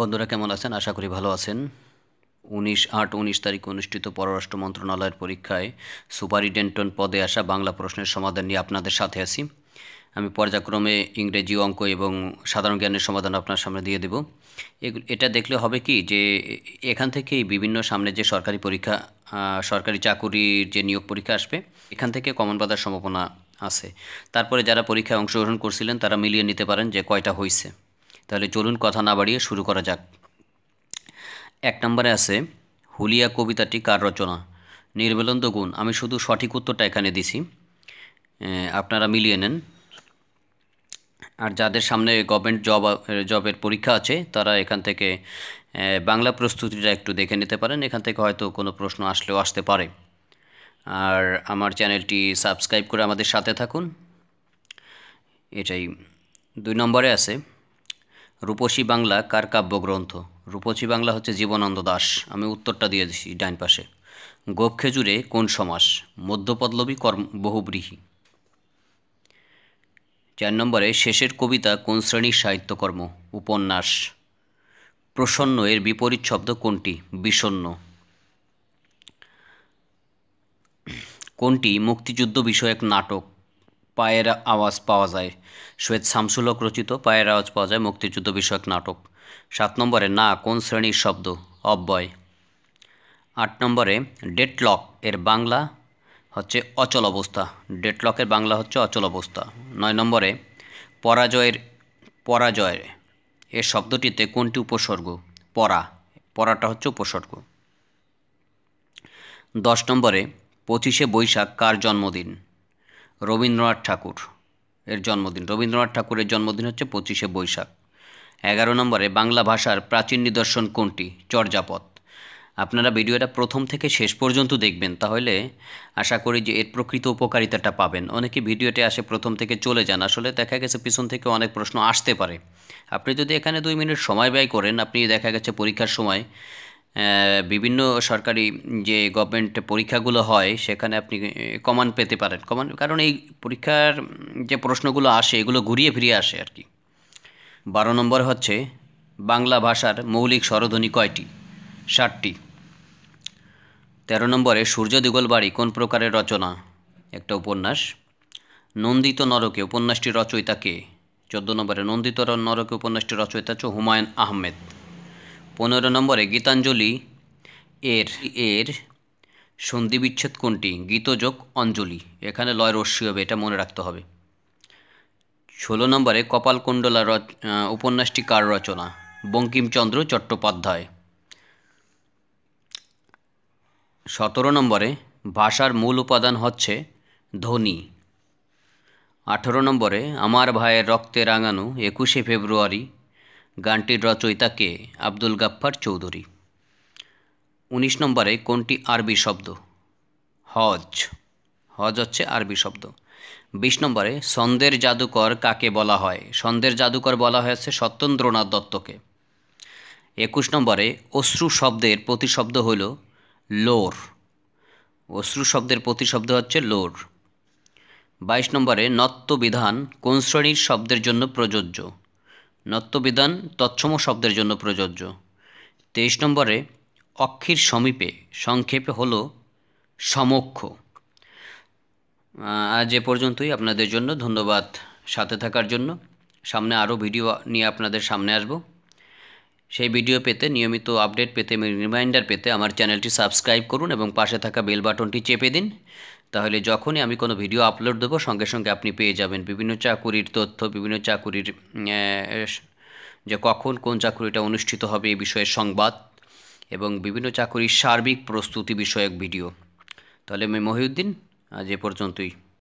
বন্ধুরা কেমন আছেন আশা করি ভালো আছেন উনিশ আট উনিশ তারিখ অনুষ্ঠিত পররাষ্ট্র মন্ত্রণালয়ের পরীক্ষায় সুপারিনটেন্ডেন্ট পদে আসা বাংলা প্রশ্নের সমাধান নিয়ে আপনাদের সাথে আছি আমি পর্যায়ক্রমে ইংরেজি অঙ্ক এবং সাধারণ জ্ঞানের সমাধান আপনার সামনে দিয়ে দেব এটা দেখলে হবে কি যে এখান থেকেই বিভিন্ন সামনে যে সরকারি পরীক্ষা সরকারি চাকুরির যে নিয়োগ পরীক্ষা আসবে এখান থেকে কমন পাতার সম্ভাবনা আছে তারপরে যারা পরীক্ষায় অংশগ্রহণ করছিলেন তারা মিলিয়ে নিতে পারেন যে কয়টা হয়েছে তাহলে চলুন কথা না বাড়িয়ে শুরু করা যাক এক নম্বরে আছে হুলিয়া কবিতাটি কার রচনা নির্বেলন্ত গুণ আমি শুধু সঠিক উত্তরটা এখানে দিছি আপনারা মিলিয়ে নেন আর যাদের সামনে গভর্নমেন্ট জব জবের পরীক্ষা আছে তারা এখান থেকে বাংলা প্রস্তুতিটা একটু দেখে নিতে পারেন এখান থেকে হয়তো কোনো প্রশ্ন আসলেও আসতে পারে আর আমার চ্যানেলটি সাবস্ক্রাইব করে আমাদের সাথে থাকুন এটাই দুই নম্বরে আছে রূপসী বাংলা কার কাব্যগ্রন্থ রূপসী বাংলা হচ্ছে জীবনানন্দ দাস আমি উত্তরটা দিয়ে দিছি ডাইন পাশে গোপ কোন সমাস মধ্যপদলবী কর্ম বহুব্রীহী চার নম্বরে শেষের কবিতা কোন শ্রেণীর সাহিত্যকর্ম উপন্যাস প্রসন্ন এর বিপরীত শব্দ কোনটি বিষণ্ন কোনটি মুক্তিযুদ্ধ বিষয়ক নাটক পায়ের আওয়াজ পাওয়া যায় শ্বেত শামসুলক রচিত পায়ের আওয়াজ পাওয়া যায় মুক্তিযুদ্ধ বিষয়ক নাটক সাত নম্বরে না কোন শ্রেণীর শব্দ অব্যয় আট নম্বরে ডেটলক এর বাংলা হচ্ছে অচল অবস্থা ডেটলকের বাংলা হচ্ছে অচল অবস্থা নয় নম্বরে পরাজয়ের পরাজয় এ শব্দটিতে কোনটি উপসর্গ পরা পরাটা হচ্ছে উপসর্গ দশ নম্বরে পঁচিশে বৈশাখ কার জন্মদিন রবীন্দ্রনাথ ঠাকুর এর জন্মদিন রবীন্দ্রনাথ ঠাকুরের জন্মদিন হচ্ছে পঁচিশে বৈশাখ এগারো নম্বরে বাংলা ভাষার প্রাচীন নিদর্শন কোনটি চর্যাপদ আপনারা ভিডিওটা প্রথম থেকে শেষ পর্যন্ত দেখবেন তাহলে আশা করি যে এর প্রকৃত উপকারিতাটা পাবেন অনেকে ভিডিওতে আসে প্রথম থেকে চলে যান আসলে দেখা গেছে পিছন থেকে অনেক প্রশ্ন আসতে পারে আপনি যদি এখানে দুই মিনিট সময় ব্যয় করেন আপনি দেখা গেছে পরীক্ষার সময় বিভিন্ন সরকারি যে গভর্নমেন্ট পরীক্ষাগুলো হয় সেখানে আপনি কমান পেতে পারেন কমান কারণ এই পরীক্ষার যে প্রশ্নগুলো আসে এগুলো ঘুরিয়ে ফিরিয়ে আসে আর কি বারো নম্বর হচ্ছে বাংলা ভাষার মৌলিক স্বরধ্বনি কয়টি ষাটটি তেরো নম্বরে সূর্য বাড়ি কোন প্রকারের রচনা একটা উপন্যাস নন্দিত নরকে উপন্যাসটি রচয়িতা কে চোদ্দ নম্বরে নন্দিত নরকে উপন্যাসটি রচয়িতা হচ্ছে হুমায়ুন আহমেদ পনেরো নম্বরে গীতাঞ্জলি এর এর সন্ধি বিচ্ছেদ কোনটি গীতযোগ অঞ্জলি এখানে লয় রশ্মি হবে এটা মনে রাখতে হবে ষোলো নম্বরে কপালকুণ্ডলা রচ উপন্যাসটি কার রচনা বঙ্কিমচন্দ্র চট্টোপাধ্যায় সতেরো নম্বরে ভাষার মূল উপাদান হচ্ছে ধ্বনি আঠেরো নম্বরে আমার ভাইয়ের রক্তে রাঙানো একুশে ফেব্রুয়ারি গানটির রচয়িতা কে আব্দুল গাফফার চৌধুরী উনিশ নম্বরে কোনটি আরবি শব্দ হজ হজ হচ্ছে আরবি শব্দ বিশ নম্বরে সন্দের জাদুকর কাকে বলা হয় সন্দের জাদুকর বলা হয়েছে সত্যেন্দ্রনাথ দত্তকে একুশ নম্বরে অশ্রু শব্দের প্রতিশব্দ হল লোর অশ্রু শব্দের প্রতিশব্দ হচ্ছে লোর বাইশ নম্বরে নত্ত বিধান কোন শ্রেণীর শব্দের জন্য প্রযোজ্য নত্যবিধান তৎসম শব্দের জন্য প্রযোজ্য তেইশ নম্বরে অক্ষির সমীপে সংক্ষেপে হল সমক্ষ আজ এ পর্যন্তই আপনাদের জন্য ধন্যবাদ সাথে থাকার জন্য সামনে আরও ভিডিও নিয়ে আপনাদের সামনে আসব সেই ভিডিও পেতে নিয়মিত আপডেট পেতে রিমাইন্ডার পেতে আমার চ্যানেলটি সাবস্ক্রাইব করুন এবং পাশে থাকা বেল বাটনটি চেপে দিন তাহলে যখনই আমি কোনো ভিডিও আপলোড দেবো সঙ্গে সঙ্গে আপনি পেয়ে যাবেন বিভিন্ন চাকুরির তথ্য বিভিন্ন চাকুরির যে কখন কোন চাকুরিটা অনুষ্ঠিত হবে এই বিষয়ে সংবাদ এবং বিভিন্ন চাকুরির সার্বিক প্রস্তুতি বিষয়ক ভিডিও তাহলে আমি মহিউদ্দিন আজ এ পর্যন্তই